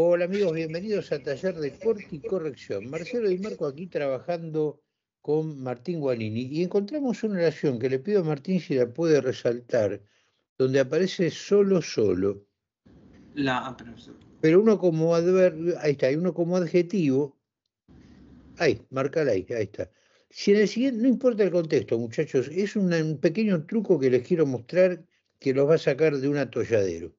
Hola amigos, bienvenidos a Taller de Corte y Corrección. Marcelo y Marco aquí trabajando con Martín Guanini y encontramos una oración que le pido a Martín si la puede resaltar, donde aparece solo, solo. La, ah, pero, pero uno como adverbio, ahí está, y uno como adjetivo, ahí, marcala ahí, ahí está. Si en el siguiente, no importa el contexto, muchachos, es un pequeño truco que les quiero mostrar que los va a sacar de un atolladero.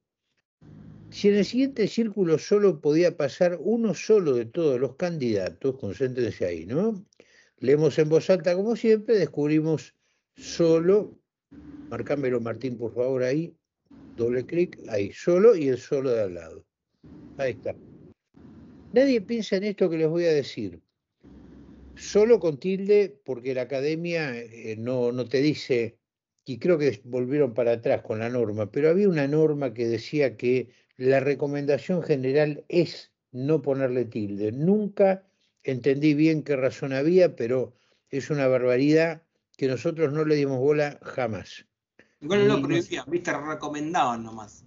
Si en el siguiente círculo solo podía pasar uno solo de todos los candidatos, concéntrense ahí, ¿no? Leemos en voz alta como siempre, descubrimos solo, marcámelo Martín por favor ahí, doble clic, ahí, solo y el solo de al lado. Ahí está. Nadie piensa en esto que les voy a decir. Solo con tilde, porque la academia eh, no, no te dice, y creo que volvieron para atrás con la norma, pero había una norma que decía que la recomendación general es no ponerle tilde. Nunca entendí bien qué razón había, pero es una barbaridad que nosotros no le dimos bola jamás. Igual lo decía, viste, recomendaban nomás.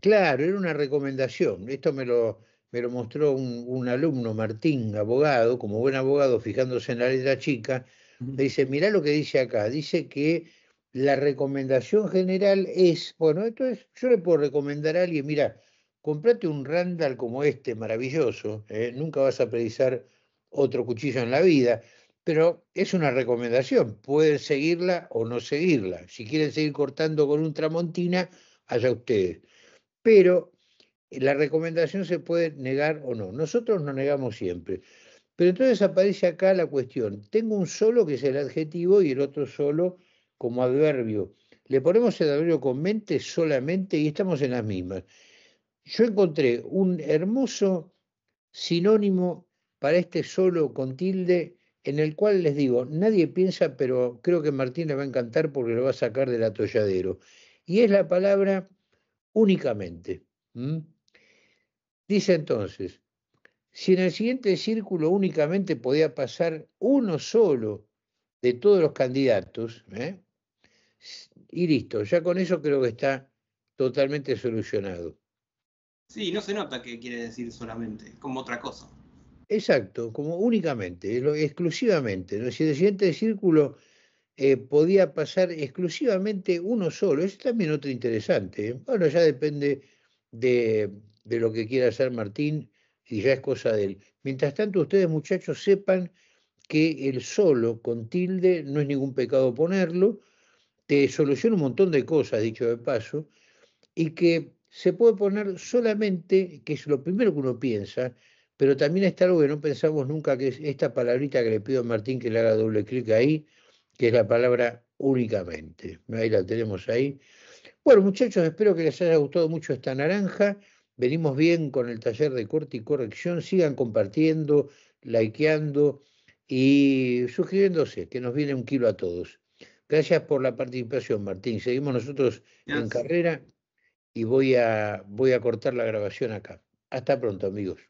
Claro, era una recomendación. Esto me lo, me lo mostró un, alumno, Martín, abogado, como buen abogado, fijándose en la letra chica, me dice, mirá lo que dice acá, dice que la recomendación general es, bueno, entonces yo le puedo recomendar a alguien, mira, comprate un Randall como este, maravilloso, ¿eh? nunca vas a precisar otro cuchillo en la vida, pero es una recomendación, pueden seguirla o no seguirla. Si quieren seguir cortando con un Tramontina, allá ustedes. Pero la recomendación se puede negar o no. Nosotros no negamos siempre. Pero entonces aparece acá la cuestión, tengo un solo que es el adjetivo y el otro solo como adverbio. Le ponemos el adverbio con mente solamente y estamos en las mismas. Yo encontré un hermoso sinónimo para este solo con tilde en el cual les digo, nadie piensa, pero creo que Martín le va a encantar porque lo va a sacar del atolladero. Y es la palabra únicamente. Dice entonces, si en el siguiente círculo únicamente podía pasar uno solo de todos los candidatos, ¿eh? y listo, ya con eso creo que está totalmente solucionado. Sí, no se nota que quiere decir solamente, como otra cosa. Exacto, como únicamente, exclusivamente. ¿no? Si el siguiente círculo eh, podía pasar exclusivamente uno solo, es también otro interesante. ¿eh? Bueno, ya depende de lo que quiera hacer Martín y ya es cosa de él. Mientras tanto, ustedes muchachos sepan que el solo con tilde no es ningún pecado ponerlo, te soluciona un montón de cosas, dicho de paso, y que se puede poner solamente, que es lo primero que uno piensa, pero también está algo que no pensamos nunca, que es esta palabrita que le pido a Martín que le haga doble clic ahí, que es la palabra únicamente. Ahí la tenemos ahí. Bueno, muchachos, espero que les haya gustado mucho esta naranja. Venimos bien con el taller de corte y corrección. Sigan compartiendo, likeando y suscribiéndose, que nos viene un kilo a todos. Gracias por la participación, Martín. Seguimos nosotros en carrera y voy a, voy a cortar la grabación acá. Hasta pronto, amigos.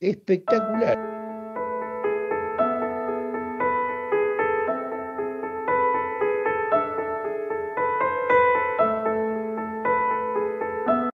Espectacular.